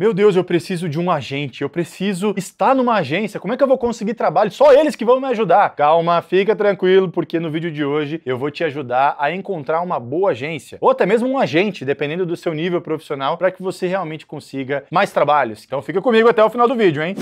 Meu Deus, eu preciso de um agente, eu preciso estar numa agência, como é que eu vou conseguir trabalho? Só eles que vão me ajudar. Calma, fica tranquilo, porque no vídeo de hoje eu vou te ajudar a encontrar uma boa agência, ou até mesmo um agente, dependendo do seu nível profissional, para que você realmente consiga mais trabalhos. Então fica comigo até o final do vídeo, hein?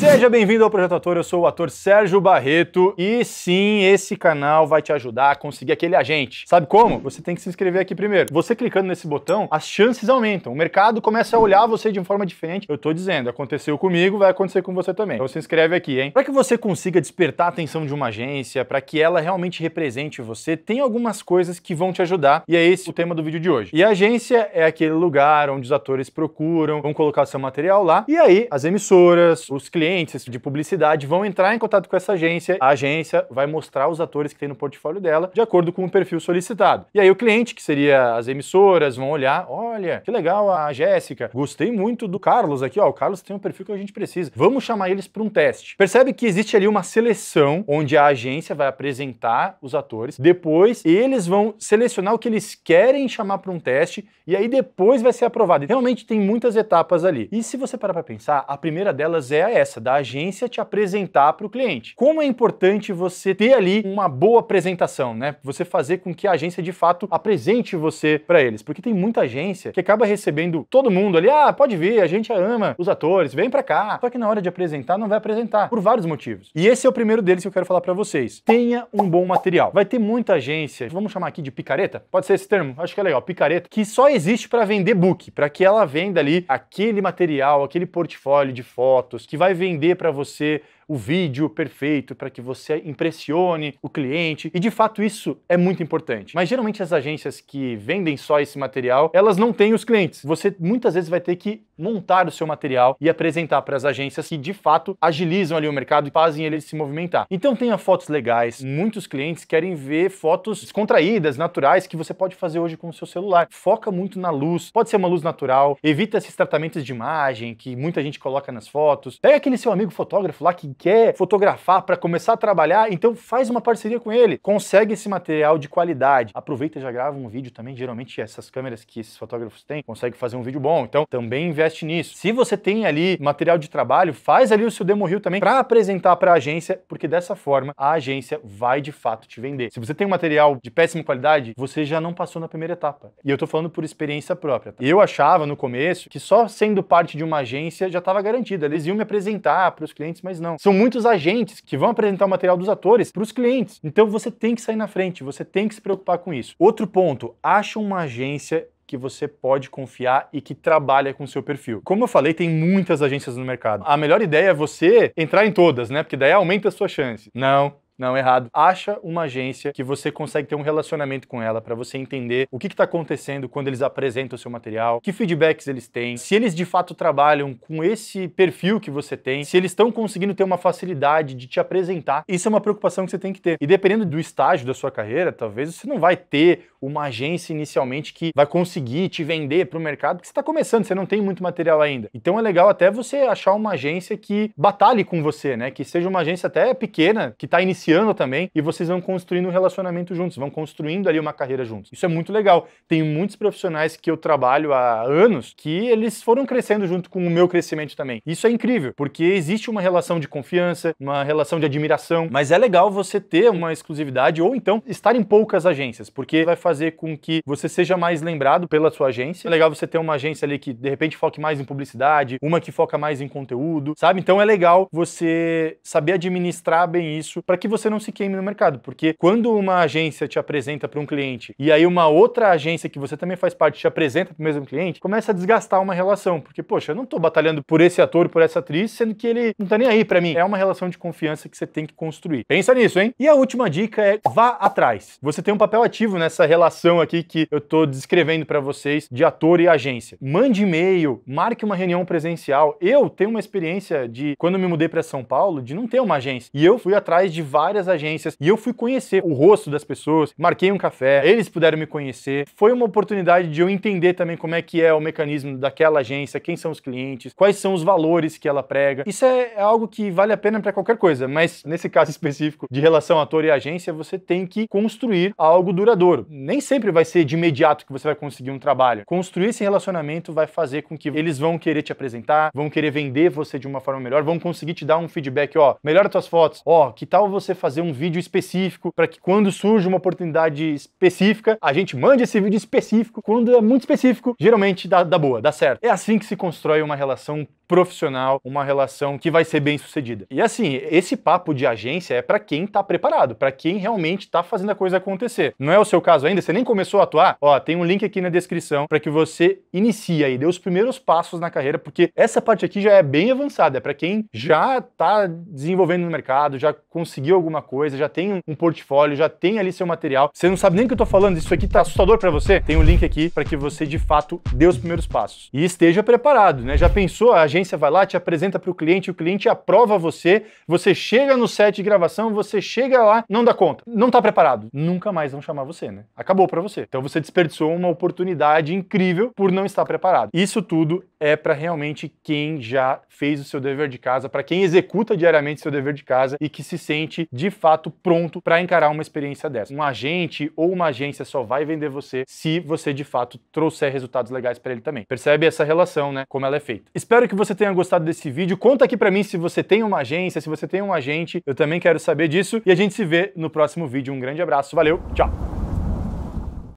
Seja bem-vindo ao Projeto Ator, eu sou o ator Sérgio Barreto e sim, esse canal vai te ajudar a conseguir aquele agente. Sabe como? Você tem que se inscrever aqui primeiro. Você clicando nesse botão, as chances aumentam. O mercado começa a olhar você de forma diferente. Eu tô dizendo, aconteceu comigo, vai acontecer com você também. Então se inscreve aqui, hein? Para que você consiga despertar a atenção de uma agência, para que ela realmente represente você, tem algumas coisas que vão te ajudar e é esse o tema do vídeo de hoje. E a agência é aquele lugar onde os atores procuram, vão colocar seu material lá e aí as emissoras, os clientes agentes de publicidade vão entrar em contato com essa agência, a agência vai mostrar os atores que tem no portfólio dela, de acordo com o perfil solicitado. E aí o cliente, que seria as emissoras, vão olhar, olha, que legal a Jéssica, gostei muito do Carlos aqui, ó, o Carlos tem um perfil que a gente precisa. Vamos chamar eles para um teste. Percebe que existe ali uma seleção onde a agência vai apresentar os atores, depois eles vão selecionar o que eles querem chamar para um teste e aí depois vai ser aprovado. E realmente tem muitas etapas ali. E se você parar para pensar, a primeira delas é essa, da agência, te apresentar para o cliente. Como é importante você ter ali uma boa apresentação, né? Você fazer com que a agência de fato apresente você para eles, porque tem muita agência que acaba recebendo todo mundo ali, ah, pode vir, a gente ama os atores, vem para cá. Só que na hora de apresentar não vai apresentar por vários motivos. E esse é o primeiro deles que eu quero falar para vocês. Tenha um bom material. Vai ter muita agência, vamos chamar aqui de picareta? Pode ser esse termo, acho que é legal, picareta, que só existe para vender book, para que ela venda ali aquele material, aquele portfólio de fotos que vai vender vender para você o vídeo perfeito para que você impressione o cliente. E de fato isso é muito importante. Mas geralmente as agências que vendem só esse material, elas não têm os clientes. Você muitas vezes vai ter que montar o seu material e apresentar para as agências que de fato agilizam ali o mercado e fazem ele se movimentar. Então tenha fotos legais. Muitos clientes querem ver fotos descontraídas, naturais que você pode fazer hoje com o seu celular. Foca muito na luz. Pode ser uma luz natural. Evita esses tratamentos de imagem que muita gente coloca nas fotos. Pega aquele seu amigo fotógrafo lá que quer fotografar para começar a trabalhar, então faz uma parceria com ele, consegue esse material de qualidade, aproveita e já grava um vídeo também. Geralmente essas câmeras que esses fotógrafos têm conseguem fazer um vídeo bom, então também investe nisso. Se você tem ali material de trabalho, faz ali o seu demo reel também para apresentar para a agência, porque dessa forma a agência vai de fato te vender. Se você tem um material de péssima qualidade, você já não passou na primeira etapa. E eu tô falando por experiência própria. Tá? Eu achava no começo que só sendo parte de uma agência já estava garantida, eles iam me apresentar para os clientes, mas não. São muitos agentes que vão apresentar o material dos atores para os clientes. Então você tem que sair na frente, você tem que se preocupar com isso. Outro ponto, acha uma agência que você pode confiar e que trabalha com o seu perfil. Como eu falei, tem muitas agências no mercado. A melhor ideia é você entrar em todas, né? Porque daí aumenta a sua chance. Não, não, errado. Acha uma agência que você consegue ter um relacionamento com ela para você entender o que está acontecendo quando eles apresentam o seu material, que feedbacks eles têm, se eles de fato trabalham com esse perfil que você tem, se eles estão conseguindo ter uma facilidade de te apresentar. Isso é uma preocupação que você tem que ter. E dependendo do estágio da sua carreira, talvez você não vai ter uma agência inicialmente que vai conseguir te vender para o mercado, porque você está começando, você não tem muito material ainda. Então é legal até você achar uma agência que batalhe com você, né? Que seja uma agência até pequena, que está iniciando negociando também e vocês vão construindo um relacionamento juntos, vão construindo ali uma carreira juntos. Isso é muito legal. Tem muitos profissionais que eu trabalho há anos que eles foram crescendo junto com o meu crescimento também. Isso é incrível, porque existe uma relação de confiança, uma relação de admiração, mas é legal você ter uma exclusividade ou então estar em poucas agências, porque vai fazer com que você seja mais lembrado pela sua agência. É legal você ter uma agência ali que de repente foque mais em publicidade, uma que foca mais em conteúdo, sabe? Então é legal você saber administrar bem isso para que você você não se queime no mercado, porque quando uma agência te apresenta para um cliente e aí uma outra agência que você também faz parte te apresenta para o mesmo cliente, começa a desgastar uma relação, porque poxa, eu não estou batalhando por esse ator, por essa atriz, sendo que ele não está nem aí para mim. É uma relação de confiança que você tem que construir. Pensa nisso, hein? E a última dica é vá atrás. Você tem um papel ativo nessa relação aqui que eu estou descrevendo para vocês de ator e agência. Mande e-mail, marque uma reunião presencial. Eu tenho uma experiência de quando me mudei para São Paulo de não ter uma agência e eu fui atrás de várias várias agências e eu fui conhecer o rosto das pessoas, marquei um café, eles puderam me conhecer. Foi uma oportunidade de eu entender também como é que é o mecanismo daquela agência, quem são os clientes, quais são os valores que ela prega. Isso é, é algo que vale a pena para qualquer coisa, mas nesse caso específico de relação ator e agência, você tem que construir algo duradouro. Nem sempre vai ser de imediato que você vai conseguir um trabalho. Construir esse relacionamento vai fazer com que eles vão querer te apresentar, vão querer vender você de uma forma melhor, vão conseguir te dar um feedback, ó, melhora tuas fotos, ó, que tal você você fazer um vídeo específico para que quando surge uma oportunidade específica, a gente mande esse vídeo específico. Quando é muito específico, geralmente dá, dá boa, dá certo. É assim que se constrói uma relação profissional, uma relação que vai ser bem sucedida. E assim, esse papo de agência é para quem tá preparado, para quem realmente tá fazendo a coisa acontecer. Não é o seu caso ainda, você nem começou a atuar? Ó, tem um link aqui na descrição para que você inicie aí, dê os primeiros passos na carreira, porque essa parte aqui já é bem avançada, é para quem já tá desenvolvendo no mercado, já conseguiu alguma coisa, já tem um portfólio, já tem ali seu material. Você não sabe nem o que eu tô falando, isso aqui tá assustador para você? Tem um link aqui para que você de fato dê os primeiros passos. E esteja preparado, né? Já pensou? A agência vai lá, te apresenta para o cliente, o cliente aprova você, você chega no set de gravação, você chega lá, não dá conta, não tá preparado. Nunca mais vão chamar você, né? Acabou para você. Então você desperdiçou uma oportunidade incrível por não estar preparado. Isso tudo é para realmente quem já fez o seu dever de casa, para quem executa diariamente seu dever de casa e que se sente de fato pronto para encarar uma experiência dessa. Um agente ou uma agência só vai vender você se você de fato trouxer resultados legais para ele também. Percebe essa relação, né? Como ela é feita. Espero que você tenha gostado desse vídeo. Conta aqui para mim se você tem uma agência, se você tem um agente. Eu também quero saber disso e a gente se vê no próximo vídeo. Um grande abraço, valeu, tchau!